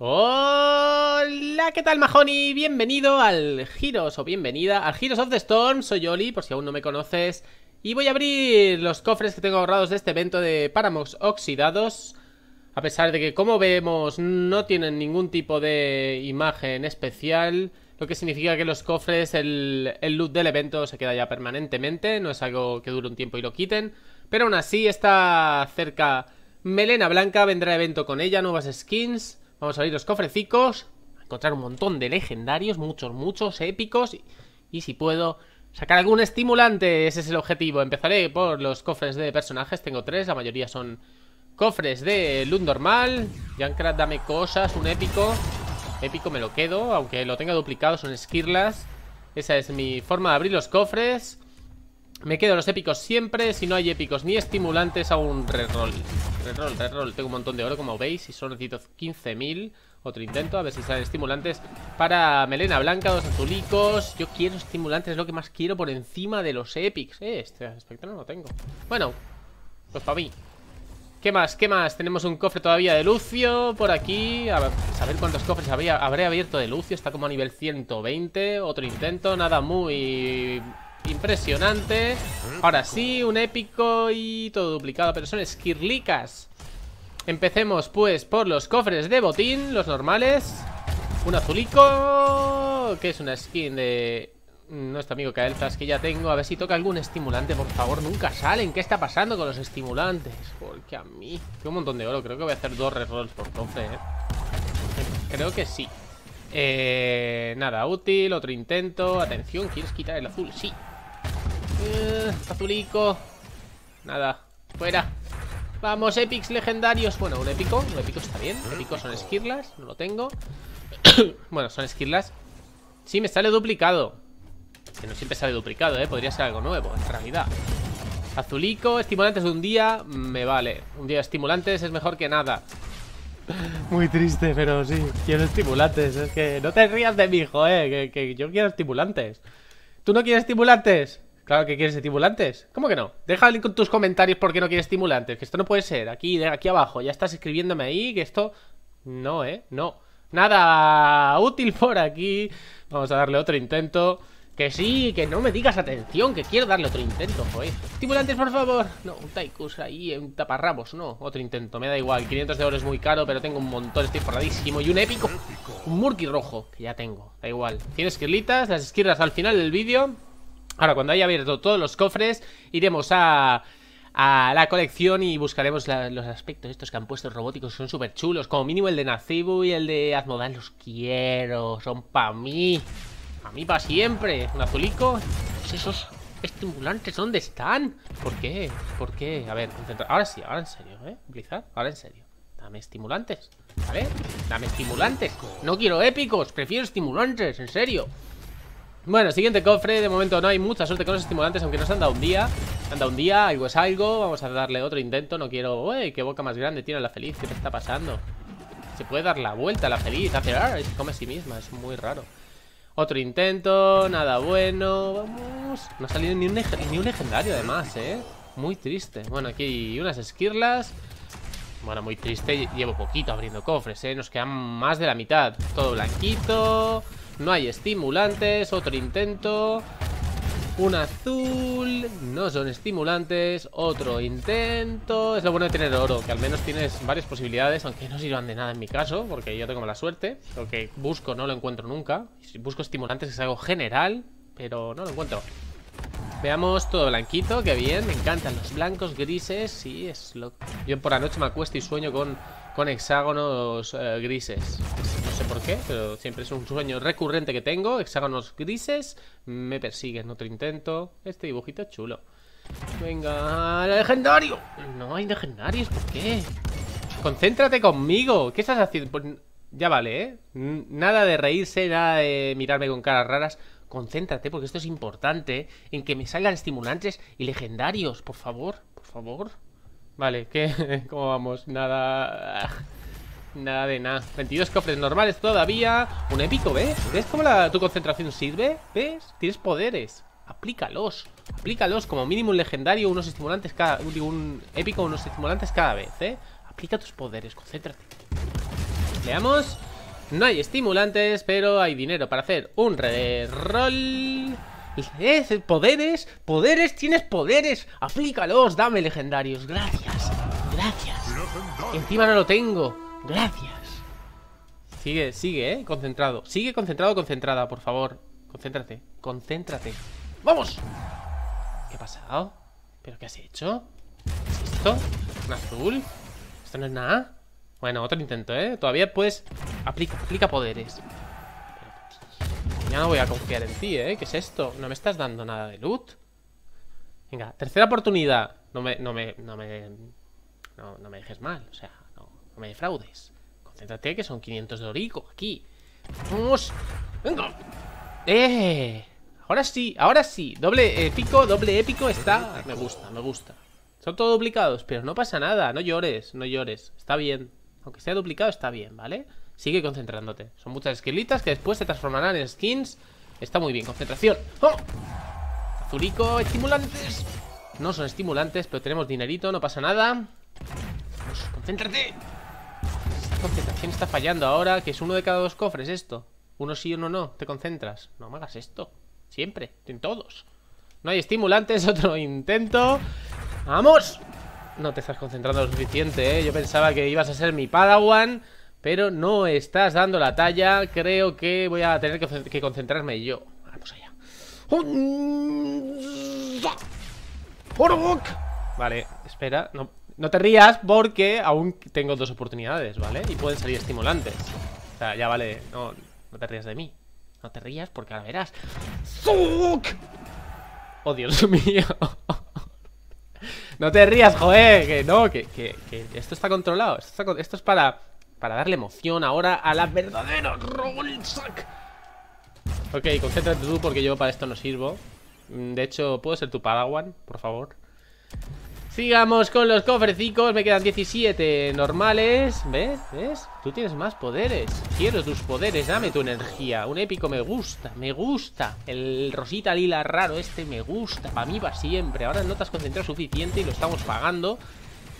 Hola, ¿qué tal Majoni? Bienvenido al Giros o bienvenida al Giros of the Storm. Soy Oli, por si aún no me conoces. Y voy a abrir los cofres que tengo ahorrados de este evento de páramos oxidados. A pesar de que, como vemos, no tienen ningún tipo de imagen especial. Lo que significa que los cofres, el, el loot del evento se queda ya permanentemente. No es algo que dure un tiempo y lo quiten. Pero aún así está cerca Melena Blanca, vendrá evento con ella, nuevas skins... Vamos a abrir los cofrecicos. Encontrar un montón de legendarios, muchos, muchos, épicos. Y, si puedo, sacar algún estimulante. Ese es el objetivo. Empezaré por los cofres de personajes. Tengo tres, la mayoría son cofres de loot normal. Junkrat, dame cosas, un épico. Épico me lo quedo, aunque lo tenga duplicado, son esquirlas. Esa es mi forma de abrir los cofres. Me quedo los épicos siempre. Si no hay épicos ni estimulantes, hago un reroll. Reroll, reroll. Tengo un montón de oro, como veis. Y solo necesito 15.000. Otro intento, a ver si salen estimulantes Para melena blanca, dos azulicos Yo quiero estimulantes, es lo que más quiero por encima de los epics eh, Este espectro no lo tengo Bueno, pues para mí ¿Qué más? ¿Qué más? Tenemos un cofre todavía de Lucio por aquí A ver, saber cuántos cofres habría, habré abierto de Lucio Está como a nivel 120 Otro intento, nada muy Impresionante. Ahora sí, un épico y todo duplicado, pero son esquirlicas. Empecemos pues por los cofres de botín, los normales. Un azulico, que es una skin de nuestro amigo Kaelzas que ya tengo. A ver si toca algún estimulante, por favor. Nunca salen. ¿Qué está pasando con los estimulantes? Porque a mí... Tengo un montón de oro. Creo que voy a hacer dos rerolls por cofre, eh. Creo que sí. Eh, nada útil, otro intento. Atención, ¿quieres quitar el azul? Sí. Eh, azulico. Nada. Fuera. Vamos, epics legendarios. Bueno, un épico. Un épico está bien. épico son esquirlas. No lo tengo. bueno, son esquirlas. Sí, me sale duplicado. Que no siempre sale duplicado, ¿eh? Podría ser algo nuevo, en realidad. Azulico, estimulantes de un día. Me vale. Un día de estimulantes es mejor que nada. Muy triste, pero sí. Quiero estimulantes. Es que no te rías de mi hijo, ¿eh? que yo quiero estimulantes. ¿Tú no quieres estimulantes? Claro que quieres estimulantes. ¿Cómo que no? Deja link en tus comentarios por qué no quieres estimulantes. Que esto no puede ser. Aquí, aquí abajo. Ya estás escribiéndome ahí que esto... No, ¿eh? No. Nada útil por aquí. Vamos a darle otro intento. Que sí, que no me digas atención, que quiero darle otro intento, joder. Estimulantes, por favor. No, un Taikus ahí, eh, un taparrabos, no. Otro intento, me da igual. 500 de oro es muy caro, pero tengo un montón, estoy forradísimo. Y un épico, un murky rojo, que ya tengo, da igual. Tienes esquirlitas, las esquirlas al final del vídeo. Ahora, cuando haya abierto todos los cofres, iremos a, la colección y buscaremos los aspectos estos que han puesto robóticos. Son súper chulos, como mínimo el de Nacibu y el de Azmodan Los quiero, son para mí. A mí para siempre. Un azulico. Pues esos estimulantes, ¿dónde están? ¿Por qué? ¿Por qué? A ver, ahora sí, ahora en serio, ¿eh? Blizzard, ahora en serio. Dame estimulantes, ¿vale? Dame estimulantes. No quiero épicos, prefiero estimulantes, en serio. Bueno, siguiente cofre, de momento no hay mucha suerte con los estimulantes Aunque nos han dado un día Han dado un día, algo es algo Vamos a darle otro intento, no quiero... ¡Uy! ¡Qué boca más grande tiene la feliz! ¿Qué te está pasando? Se puede dar la vuelta a la feliz Hace... Y ah, Se come a sí misma, es muy raro Otro intento, nada bueno Vamos... No ha salido ni un, ni un legendario además, ¿eh? Muy triste Bueno, aquí hay unas esquirlas bueno, muy triste, llevo poquito abriendo cofres, ¿eh? Nos quedan más de la mitad Todo blanquito no hay estimulantes, otro intento Un azul No son estimulantes Otro intento Es lo bueno de tener oro, que al menos tienes varias posibilidades Aunque no sirvan de nada en mi caso Porque yo tengo mala suerte Lo que busco no lo encuentro nunca Si busco estimulantes es algo general Pero no lo encuentro Veamos todo blanquito, qué bien, me encantan los blancos, grises, sí, es lo... Yo por la noche me acuesto y sueño con con hexágonos eh, grises. No sé por qué, pero siempre es un sueño recurrente que tengo. Hexágonos grises. Me persiguen, otro intento. Este dibujito es chulo. Venga, legendario. No hay legendarios, ¿por qué? Concéntrate conmigo. ¿Qué estás haciendo? Pues, ya vale, ¿eh? Nada de reírse, nada de mirarme con caras raras. Concéntrate, porque esto es importante, en que me salgan estimulantes y legendarios, por favor, por favor. Vale, ¿qué? ¿Cómo vamos? Nada... Nada de nada 22 cofres normales todavía Un épico, ¿ves? ¿Ves cómo la, tu concentración sirve? ¿Ves? Tienes poderes Aplícalos Aplícalos como mínimo un legendario Unos estimulantes cada... Un épico, unos estimulantes cada vez, ¿eh? Aplica tus poderes, concéntrate Veamos No hay estimulantes, pero hay dinero para hacer un re-roll poderes, poderes, tienes poderes. Aplícalos, dame legendarios. Gracias, gracias. Encima no lo tengo. Gracias. Sigue, sigue, eh. Concentrado. Sigue concentrado, concentrada, por favor. Concéntrate, concéntrate. ¡Vamos! ¿Qué ha pasado? ¿Pero qué has hecho? esto? ¿Un azul? ¿Esto no es nada? Bueno, otro intento, ¿eh? Todavía puedes... Aplica, aplica poderes no voy a confiar en ti, ¿eh? ¿Qué es esto? No me estás dando nada de loot. Venga, tercera oportunidad. No me, no me, no me, no, me dejes mal. O sea, no, no me defraudes. Concéntrate que son 500 de orico aquí. Vamos. Venga. Eh. Ahora sí, ahora sí. Doble épico, doble épico está. Me gusta, me gusta. Son todos duplicados, pero no pasa nada. No llores, no llores. Está bien. Aunque sea duplicado, está bien, ¿vale? Sigue concentrándote. Son muchas esquilitas que después se transformarán en skins. Está muy bien. Concentración. ¡Oh! Zurico, estimulantes. No son estimulantes, pero tenemos dinerito, no pasa nada. Pues, concéntrate. Esta concentración está fallando ahora, que es uno de cada dos cofres esto. Uno sí, uno no. Te concentras. No me hagas esto. Siempre, en todos. No hay estimulantes, otro intento. ¡Vamos! No te estás concentrando lo suficiente, ¿eh? Yo pensaba que ibas a ser mi Padawan. Pero no estás dando la talla. Creo que voy a tener que, concentrarme yo. Vamos ah, pues allá. Vale, espera. No, no te rías porque aún tengo dos oportunidades, ¿vale? Y pueden salir estimulantes. O sea, ya vale. No, te rías de mí. No te rías porque ahora verás. ¡Oh, Dios mío! no te rías, joder. Que no, que, esto está controlado. esto es para para darle emoción ahora a la verdadera Rollsack. Ok, concéntrate tú porque yo para esto no sirvo. Mm, de hecho, ¿puedo ser tu padawan, por favor? Sigamos con los cofrecicos. Me quedan 17 normales. ¿Ves? ¿Ves? Tú tienes más poderes. Quiero tus poderes. Dame tu energía. Un épico me gusta. Me gusta. El rosita lila raro este me gusta. Para mí va siempre. Ahora no te has concentrado suficiente y lo estamos pagando.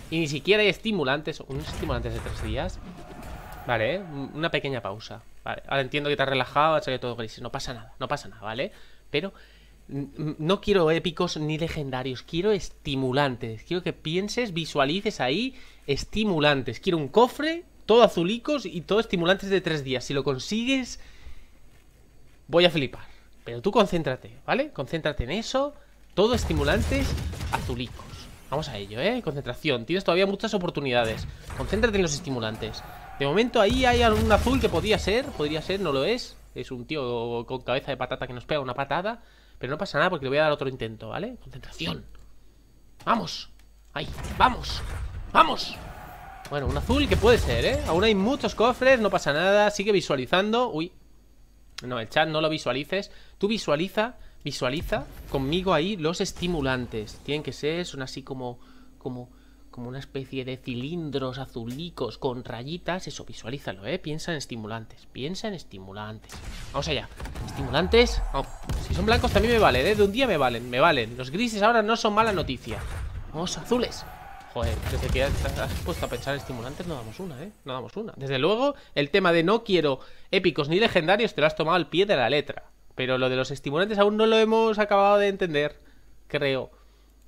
Y ni siquiera hay estimulantes. Un estimulante de tres días. Vale, ¿eh? una pequeña pausa. ahora entiendo que te has relajado, ha salido todo gris. No pasa nada, no pasa nada, ¿vale? Pero no quiero épicos ni legendarios, quiero estimulantes. Quiero que pienses, visualices ahí estimulantes. Quiero un cofre, todo azulicos y todo estimulantes de tres días. Si lo consigues, voy a flipar. Pero tú concéntrate, ¿vale? Concéntrate en eso. Todo estimulantes azulicos. Vamos a ello, ¿eh? Concentración. Tienes todavía muchas oportunidades. Concéntrate en los estimulantes. De momento ahí hay un azul que podría ser, podría ser, no lo es. Es un tío con cabeza de patata que nos pega una patada. Pero no pasa nada porque le voy a dar otro intento, ¿vale? Concentración. ¡Vamos! ¡Ahí! ¡Vamos! ¡Vamos! Bueno, un azul que puede ser, ¿eh? Aún hay muchos cofres, no pasa nada. Sigue visualizando. Uy. No, el chat no lo visualices. Tú visualiza, visualiza conmigo ahí los estimulantes. Tienen que ser, son así como... como como una especie de cilindros azulicos con rayitas. Eso, visualízalo, ¿eh? Piensa en estimulantes, piensa en estimulantes. Vamos allá. Estimulantes. Oh, si son blancos también me valen, ¿eh? De un día me valen, me valen. Los grises ahora no son mala noticia. Vamos, azules. Joder, desde que has puesto a pensar en estimulantes no damos una, ¿eh? No damos una. Desde luego, el tema de no quiero épicos ni legendarios te lo has tomado al pie de la letra. Pero lo de los estimulantes aún no lo hemos acabado de entender, creo.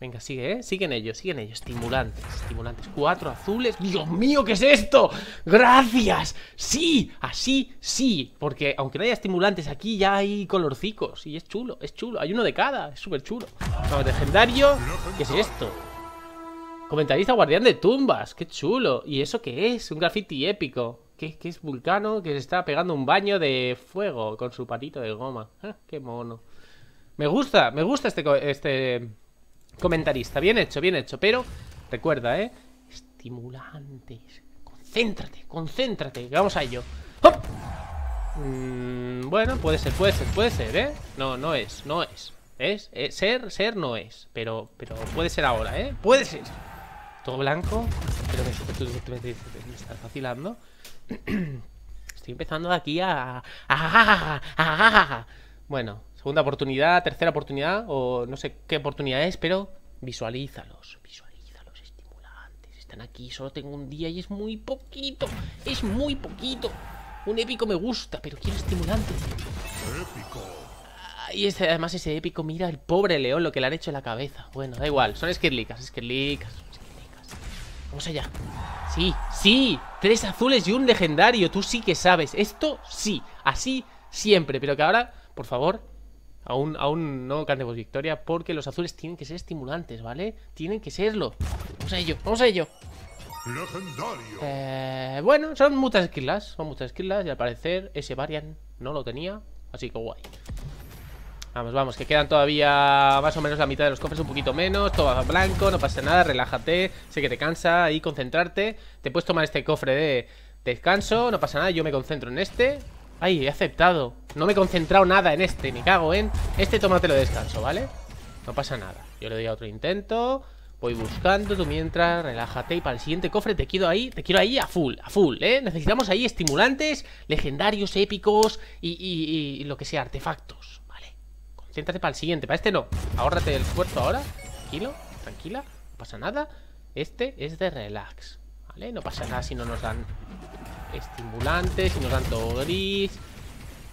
Venga, sigue, ¿eh? Siguen ellos, siguen ellos. Estimulantes, estimulantes. Cuatro azules. ¡Dios mío, qué es esto! ¡Gracias! ¡Sí! Así, sí. Porque aunque no haya estimulantes, aquí ya hay colorcicos. Y es chulo, es chulo. Hay uno de cada. Es súper chulo. Vamos, legendario. ¿Qué es esto? Comentarista guardián de tumbas. ¡Qué chulo! ¿Y eso qué es? Un graffiti épico. ¿Qué, es Vulcano que se está pegando un baño de fuego con su patito de goma? Ah, ¡Qué mono! Me gusta, me gusta este... este comentarista. Bien hecho, bien hecho. Pero recuerda, ¿eh? Estimulantes. Concéntrate, concéntrate. Vamos a ello. Mm, bueno, puede ser, puede ser, puede ser, ¿eh? No, no es, no es. Es, eh, ser, ser no es. Pero, pero puede ser ahora, ¿eh? Puede ser. Todo blanco. Pero me, vacilando. Estoy empezando aquí a bueno, segunda oportunidad, tercera oportunidad, o no sé qué oportunidad es, pero visualízalos, visualízalos, estimulantes. Están aquí, solo tengo un día y es muy poquito, es muy poquito. Un épico me gusta, pero quiero estimulantes... Épico. Y este además ese épico, mira el pobre león lo que le han hecho en la cabeza. Bueno, da igual, son esquirlicas, esquirlicas, esquirlicas. Vamos allá. Sí, sí, tres azules y un legendario, tú sí que sabes. Esto sí, así siempre, pero que ahora, por favor, Aún, aún no cantemos victoria porque los azules tienen que ser estimulantes, ¿vale? Tienen que serlo. Vamos a ello, vamos a ello. Eh, bueno, son muchas esquilas, son muchas esquilas y al parecer ese Varian no lo tenía, así que guay. Vamos, vamos, que quedan todavía más o menos la mitad de los cofres, un poquito menos Todo blanco, no pasa nada, relájate Sé que te cansa ahí concentrarte Te puedes tomar este cofre de descanso No pasa nada, yo me concentro en este Ay, he aceptado no me he concentrado nada en este, me cago en... Este tómatelo lo descanso, ¿vale? No pasa nada. Yo le doy a otro intento. Voy buscando, tú mientras, relájate. Y para el siguiente cofre te quiero ahí, te quiero ahí a full, a full, ¿eh? Necesitamos ahí estimulantes, legendarios, épicos y, y, lo que sea, artefactos, ¿vale? Concéntrate para el siguiente, para este no. Ahórrate el esfuerzo ahora. Tranquilo, tranquila, no pasa nada. Este es de relax, ¿vale? No pasa nada si no nos dan estimulantes, si nos dan todo gris...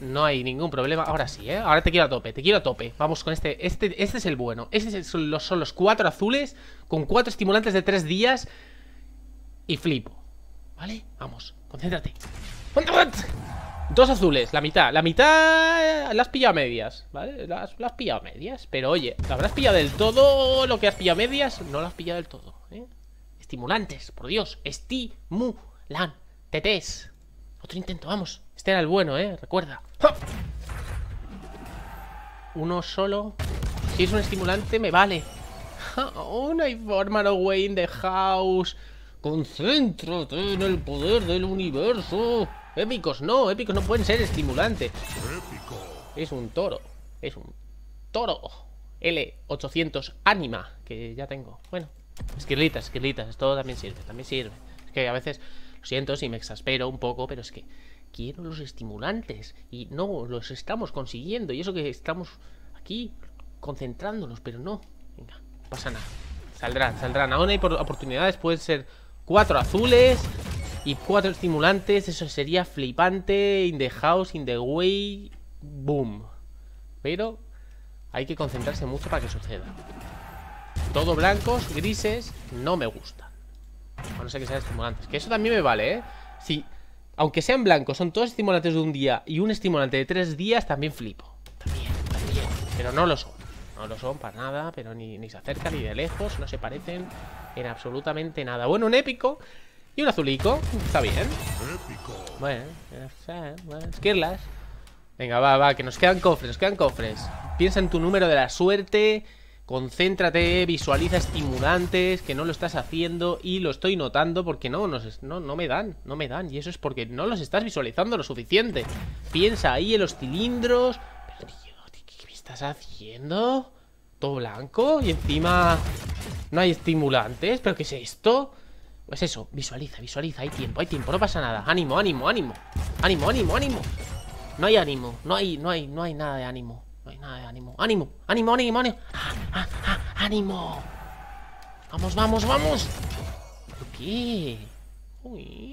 No hay ningún problema. Ahora sí, ¿eh? Ahora te quiero a tope, te quiero a tope. Vamos con este. Este, este es el bueno. Estos son los cuatro azules con cuatro estimulantes de tres días. Y flipo. ¿Vale? Vamos, concéntrate. Dos azules, la mitad. La mitad eh, las has a medias, ¿vale? Las, las a medias. Pero oye, ¿Las habrás pillado del todo lo que has pillado a medias? No las has del todo, ¿eh? Estimulantes, por Dios. Estimulantes. Otro intento, vamos. Este era el bueno, ¿eh? Recuerda. Uno solo. Si es un estimulante, me vale. Una Oh, forma, no way in the house. Concéntrate en el poder del universo. Épicos no, épicos no pueden ser estimulantes. Épico. Es un toro. Es un toro. L800 Anima, que ya tengo. Bueno, esquirlitas, esquirlitas, esto también sirve, también sirve. Es que a veces, lo siento si me exaspero un poco, pero es que quiero los estimulantes y no los estamos consiguiendo y eso que estamos aquí concentrándonos, pero no, venga, pasa nada. Saldrán, saldrán. Aún hay oportunidades, pueden ser cuatro azules y cuatro estimulantes, eso sería flipante, in the house, in the way, boom. Pero hay que concentrarse mucho para que suceda. Todo blancos, grises, no me gustan. A no ser que sean estimulantes. Que eso también me vale, ¿eh? Si aunque sean blancos, son todos estimulantes de un día y un estimulante de tres días, también flipo. También, también. Pero no lo son. No lo son para nada, pero ni, se acercan ni de lejos, no se parecen en absolutamente nada. Bueno, un épico y un azulico. Está bien. Épico. Bueno, bueno las. Venga, va, va, que nos quedan cofres, nos quedan cofres. Piensa en tu número de la suerte Concéntrate, visualiza estimulantes, que no lo estás haciendo y lo estoy notando porque no, no, no, me dan, no me dan. Y eso es porque no los estás visualizando lo suficiente. Piensa ahí en los cilindros. ¿qué me estás haciendo? Todo blanco y encima no hay estimulantes. ¿Pero qué es esto? Pues eso, visualiza, visualiza, hay tiempo, hay tiempo, no pasa nada. Ánimo, ánimo, ánimo. Ánimo, ánimo, ánimo. No hay ánimo, no hay, no hay, no hay nada de ánimo ánimo. ¡Ánimo! ¡Ánimo, ánimo, ánimo! ¡Ah, ah, ah! vamos, vamos! ¿Qué? Uy.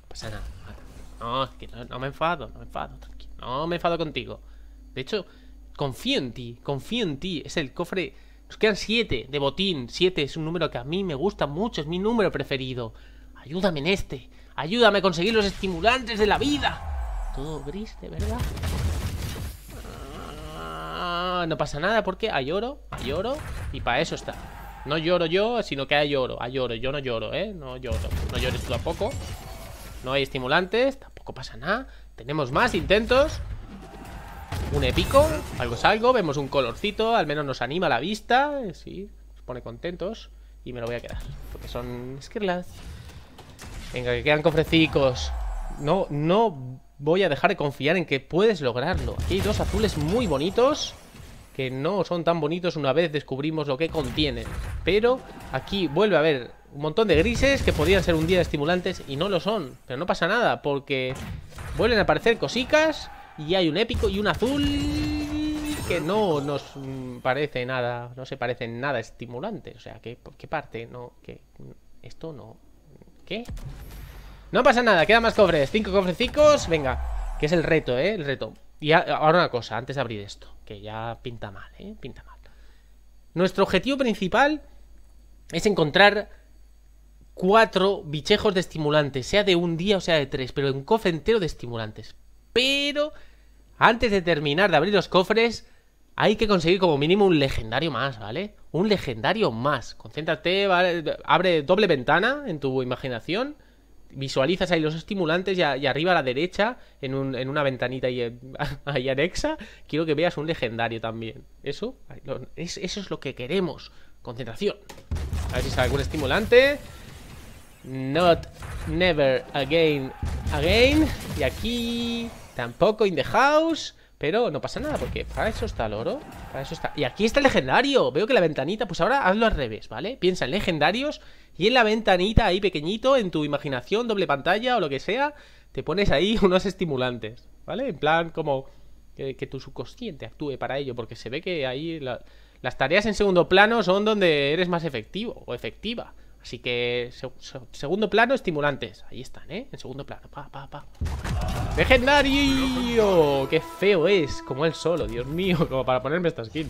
No pasa nada. No, me enfado, no me enfado, No me enfado contigo. De hecho, confío en ti, confío en ti. Es el cofre... Nos quedan siete de botín. Siete es un número que a mí me gusta mucho, es mi número preferido. Ayúdame en este. Ayúdame a conseguir los estimulantes de la vida. Todo gris, de verdad no, pasa nada porque hay oro, hay oro y para eso está. No lloro yo, sino que hay oro, hay oro. Yo no lloro, ¿eh? No lloro. No llores tú tampoco. No hay estimulantes, tampoco pasa nada. Tenemos más intentos. Un épico, algo es algo. Vemos un colorcito, al menos nos anima la vista. Sí, nos pone contentos. Y me lo voy a quedar, porque son esquirlas. Venga, que quedan cofrecicos. No, no voy a dejar de confiar en que puedes lograrlo. Aquí hay dos azules muy bonitos que no son tan bonitos una vez descubrimos lo que contienen. Pero aquí vuelve a haber un montón de grises que podrían ser un día estimulantes y no lo son. Pero no pasa nada porque vuelven a aparecer cosicas y hay un épico y un azul que no nos mm, parece nada, no se parece nada estimulante. O sea, ¿qué, qué parte? No, que esto no... ¿Qué? No pasa nada, quedan más cofres. Cinco cofrecitos venga. Que es el reto, ¿eh? El reto. Y ahora una cosa, antes de abrir esto ya pinta mal, ¿eh? Pinta mal. Nuestro objetivo principal es encontrar cuatro bichejos de estimulantes, sea de un día o sea de tres, pero un cofre entero de estimulantes. Pero antes de terminar de abrir los cofres, hay que conseguir como mínimo un legendario más, ¿vale? Un legendario más. Concéntrate, ¿vale? abre doble ventana en tu imaginación visualizas ahí los estimulantes y, arriba a la derecha, en, una ventanita ahí, ahí, anexa, quiero que veas un legendario también. Eso, es, eso es lo que queremos. Concentración. A ver si sale algún estimulante. Not, never, again, again. Y aquí tampoco, in the house. Pero no pasa nada porque para eso está el oro Para eso está... Y aquí está el legendario Veo que la ventanita... Pues ahora hazlo al revés, ¿vale? Piensa en legendarios Y en la ventanita ahí pequeñito En tu imaginación, doble pantalla o lo que sea Te pones ahí unos estimulantes ¿Vale? En plan como... Que, tu subconsciente actúe para ello Porque se ve que ahí... Las tareas en segundo plano son donde eres más efectivo o efectiva Así que segundo plano, estimulantes. Ahí están, ¿eh? En segundo plano. Pa, pa, pa. ¡Legendario! ¡Qué feo es! Como él solo, Dios mío. Como para ponerme esta skin.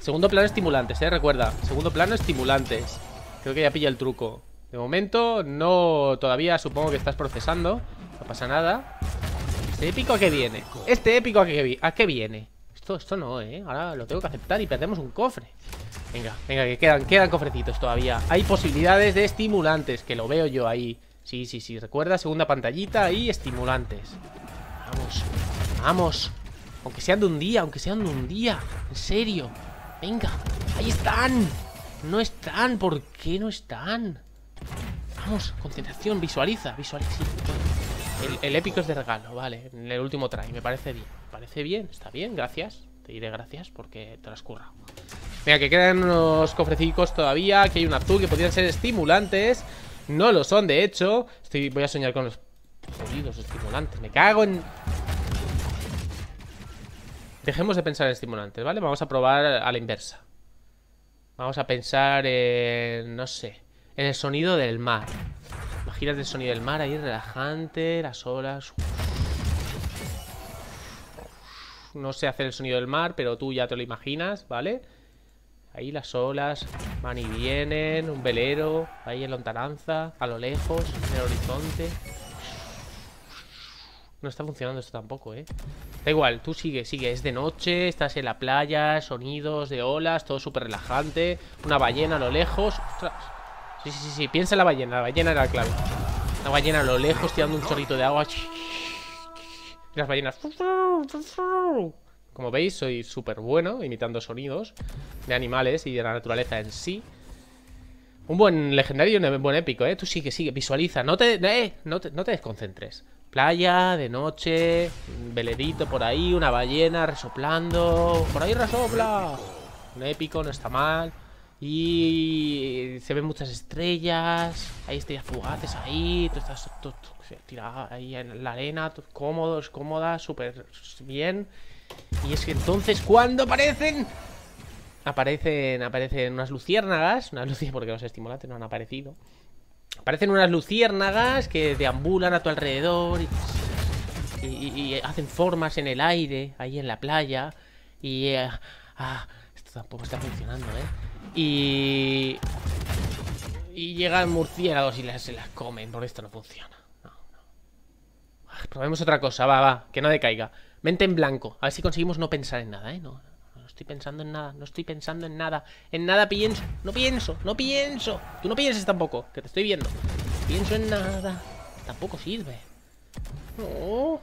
Segundo plano, estimulantes, ¿eh? Recuerda. Segundo plano, estimulantes. Creo que ya pilla el truco. De momento, no... Todavía supongo que estás procesando. No pasa nada. Este épico a qué viene. Este épico a qué, a qué viene. Esto, no, ¿eh? Ahora lo tengo que aceptar y perdemos un cofre. Venga, venga, que quedan, quedan cofrecitos todavía. Hay posibilidades de estimulantes, que lo veo yo ahí. Sí, sí, sí, recuerda, segunda pantallita y estimulantes. Vamos, vamos. Aunque sean de un día, aunque sean de un día. En serio. Venga, ahí están. No están, ¿por qué no están? Vamos, concentración, visualiza, visualiza. El, épico es de regalo, vale. En el último try, me parece bien. parece bien, está bien, gracias. Te diré gracias porque te las Mira, que quedan unos cofrecicos todavía. que hay un azul que podrían ser estimulantes. No lo son, de hecho. Estoy, voy a soñar con los jodidos estimulantes. Me cago en... Dejemos de pensar en estimulantes, ¿vale? Vamos a probar a la inversa. Vamos a pensar en... no sé. En el sonido del mar. Imaginas del sonido del mar ahí, relajante, las olas. No sé hacer el sonido del mar, pero tú ya te lo imaginas, ¿vale? Ahí las olas van y vienen, un velero, ahí en lontananza, a lo lejos, en el horizonte. No está funcionando esto tampoco, ¿eh? Da igual, tú sigue, sigue. Es de noche, estás en la playa, sonidos de olas, todo súper relajante. Una ballena a lo lejos. ¡Ostras! Sí, sí, sí, piensa en la ballena, la ballena era clave. La ballena a lo lejos tirando un chorrito de agua. las ballenas. Como veis, soy súper bueno imitando sonidos de animales y de la naturaleza en sí. Un buen legendario y un buen épico, ¿eh? Tú sigue, sigue, visualiza. No te, eh, no te, no desconcentres. Playa, de noche, un por ahí, una ballena resoplando. Por ahí resopla. Un épico, no está mal. Y se ven muchas estrellas, hay estrellas fugaces ahí, tú estás tú, ahí en la arena, cómodos, cómodas, súper bien. Y es que entonces cuando aparecen, aparecen, aparecen unas luciérnagas, unas luciérnagas porque los estimulantes no han aparecido. Aparecen unas luciérnagas que deambulan a tu alrededor y, hacen formas en el aire, ahí en la playa. Y... Eh, ah, esto tampoco está funcionando, ¿eh? Y... Y llegan murciélagos y se las comen, porque esto no funciona. No, no. Ah, probemos otra cosa, va, va, que no decaiga. Mente en blanco, a ver si conseguimos no pensar en nada, ¿eh? No, no, estoy pensando en nada, no estoy pensando en nada. En nada pienso, no pienso, no pienso. Tú no pienses tampoco, que te estoy viendo. No pienso en nada. Tampoco sirve. No.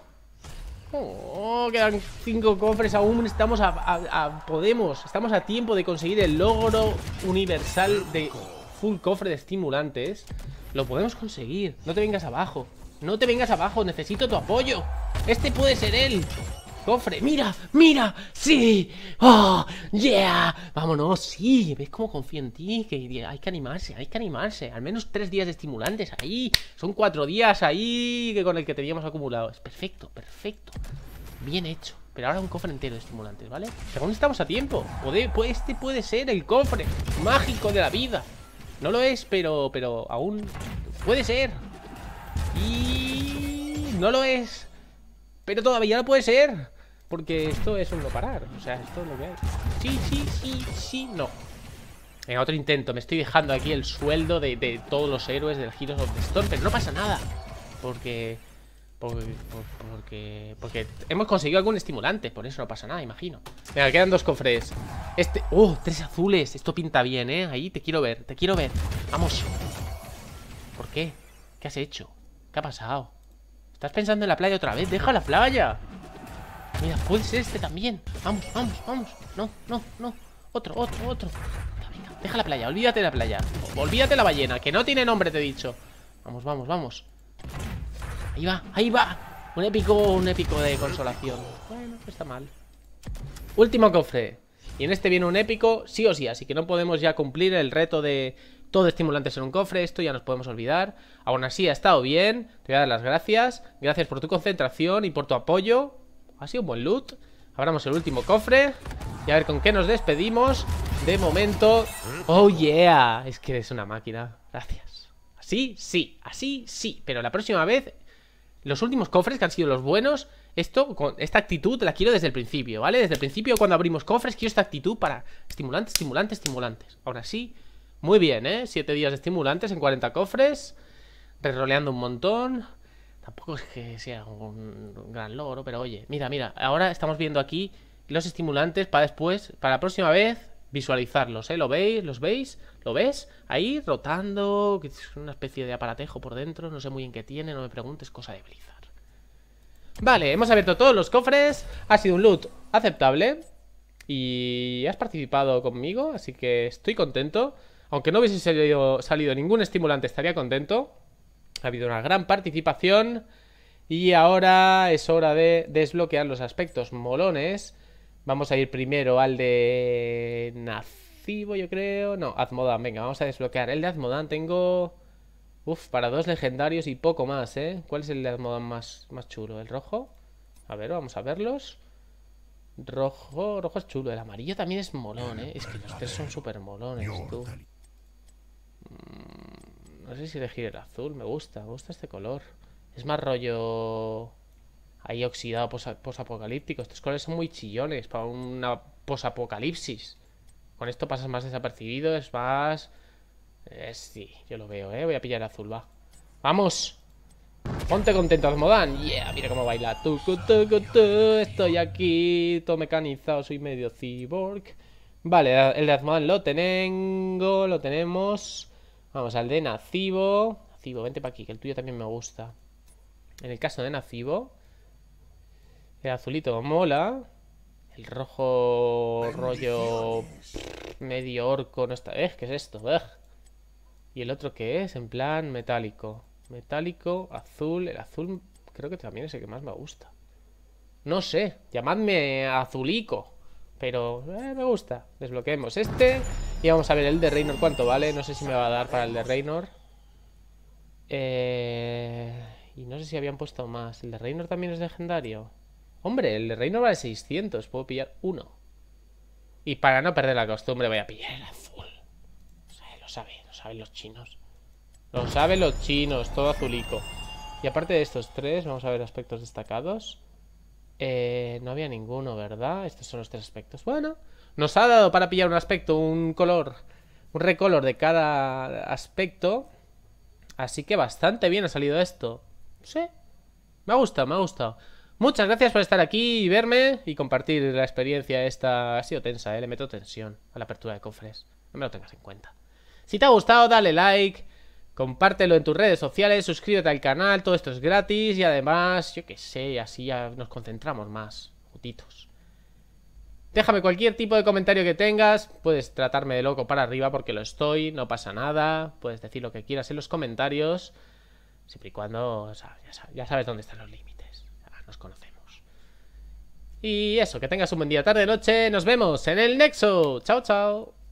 Oh, quedan cinco cofres aún. Estamos a, Podemos. Estamos a tiempo de conseguir el logro universal de full cofre de estimulantes. Lo podemos conseguir. No te vengas abajo. No te vengas abajo. Necesito tu apoyo. Este puede ser él. Cofre, mira, mira, sí, oh, yeah, vámonos, sí, ¿ves cómo confío en ti? Que hay que animarse, hay que animarse, al menos tres días de estimulantes ahí, son cuatro días ahí que con el que teníamos acumulado, es perfecto, perfecto, bien hecho. Pero ahora un cofre entero de estimulantes, ¿vale? Según estamos a tiempo Este puede ser el cofre mágico de la vida No lo es, pero, pero aún puede ser Y... no lo es Pero todavía no puede ser porque esto es un no parar. O sea, esto es lo que hay. Sí, sí, sí, sí, no. Venga, otro intento. Me estoy dejando aquí el sueldo de, todos los héroes del Heroes of the Storm. Pero no pasa nada. Porque... Porque, porque, porque hemos conseguido algún estimulante Por eso no pasa nada, imagino Venga, quedan dos cofres Este, oh, tres azules, esto pinta bien, eh Ahí te quiero ver, te quiero ver Vamos ¿Por qué? ¿Qué has hecho? ¿Qué ha pasado? ¿Estás pensando en la playa otra vez? ¡Deja la playa! Mira, puede ser este también. Vamos, vamos, vamos. No, no, no. Otro, otro, otro. Deja la playa, olvídate de la playa. Olvídate la ballena, que no tiene nombre, te he dicho. Vamos, vamos, vamos. Ahí va, ahí va. Un épico, un épico de consolación. Bueno, está mal. Último cofre. Y en este viene un épico, sí o sí, así que no podemos ya cumplir el reto de todo estimulante en un cofre, esto ya nos podemos olvidar. Aún así ha estado bien, te voy a dar las gracias, gracias por tu concentración y por tu apoyo ha sido un buen loot. Abramos el último cofre. Y a ver con qué nos despedimos. De momento. ¡Oh, yeah! Es que es una máquina. Gracias. Así, sí. Así, sí. Pero la próxima vez. Los últimos cofres que han sido los buenos. Esto, esta actitud la quiero desde el principio, ¿vale? Desde el principio cuando abrimos cofres quiero esta actitud para estimulantes, estimulantes, estimulantes. Ahora sí, muy bien, ¿eh? Siete días de estimulantes en 40 cofres. Reroleando un montón. Tampoco es que sea un gran logro, pero oye, mira, mira, ahora estamos viendo aquí los estimulantes para después, para la próxima vez, visualizarlos, ¿eh? ¿Lo veis? ¿Los veis? ¿Lo ves? Ahí rotando, que es una especie de aparatejo por dentro, no sé muy bien qué tiene, no me preguntes, cosa de Blizzard. Vale, hemos abierto todos los cofres, ha sido un loot aceptable y has participado conmigo, así que estoy contento. Aunque no hubiese salido ningún estimulante, estaría contento. Ha habido una gran participación. Y ahora es hora de desbloquear los aspectos molones. Vamos a ir primero al de... Nacibo, yo creo. No, Azmodan. Venga, vamos a desbloquear. El de Azmodan tengo... Uf, para dos legendarios y poco más, ¿eh? ¿Cuál es el de Azmodan más, más chulo? ¿El rojo? A ver, vamos a verlos. Rojo, rojo es chulo. El amarillo también es molón, ¿eh? Es que los tres son súper molones, tú. No sé si elegir el azul. Me gusta, me gusta este color. Es más rollo... Ahí oxidado posapocalíptico. Estos colores son muy chillones para una posapocalipsis. Con esto pasas más desapercibido, es más... Eh, sí, yo lo veo, ¿eh? Voy a pillar azul, va. ¡Vamos! Ponte contento, Azmodan. Yeah, mira cómo baila. tú tu tu Estoy aquí, todo mecanizado, soy medio cyborg. Vale, el de Azmodan lo tengo, lo tenemos. Vamos al de Nacibo. Nacibo, vente para aquí, que el tuyo también me gusta. En el caso de Nacibo, el azulito mola. El rojo rollo medio orco no está... ¿Eh? ¿Qué es esto? ¿Eh? ¿Y el otro qué es? En plan metálico. Metálico, azul. El azul creo que también es el que más me gusta. No sé, llamadme azulico. Pero eh, me gusta. Desbloqueemos este. Y vamos a ver el de Reynor cuánto vale. No sé si me va a dar para el de Reynor. Eh, y no sé si habían puesto más. ¿El de Reynor también es legendario? Hombre, el de Reynor vale 600. Puedo pillar uno. Y para no perder la costumbre voy a pillar el azul. lo saben, lo saben los chinos. Lo saben los chinos, todo azulico. Y aparte de estos tres, vamos a ver aspectos destacados. Eh, no había ninguno, ¿verdad? Estos son los tres aspectos. Bueno... Nos ha dado para pillar un aspecto, un color, un recolor de cada aspecto. Así que bastante bien ha salido esto. Sí, me ha gustado, me ha gustado. Muchas gracias por estar aquí y verme y compartir la experiencia esta. Ha sido tensa, ¿eh? le meto tensión a la apertura de cofres. No me lo tengas en cuenta. Si te ha gustado, dale like, compártelo en tus redes sociales, suscríbete al canal, todo esto es gratis y además, yo qué sé, así ya nos concentramos más. Putitos. Déjame cualquier tipo de comentario que tengas, puedes tratarme de loco para arriba porque lo estoy, no pasa nada, puedes decir lo que quieras en los comentarios, siempre y cuando ya, sabes, dónde están los límites, nos conocemos. Y eso, que tengas un buen día, tarde, noche, nos vemos en el Nexo, chao, chao.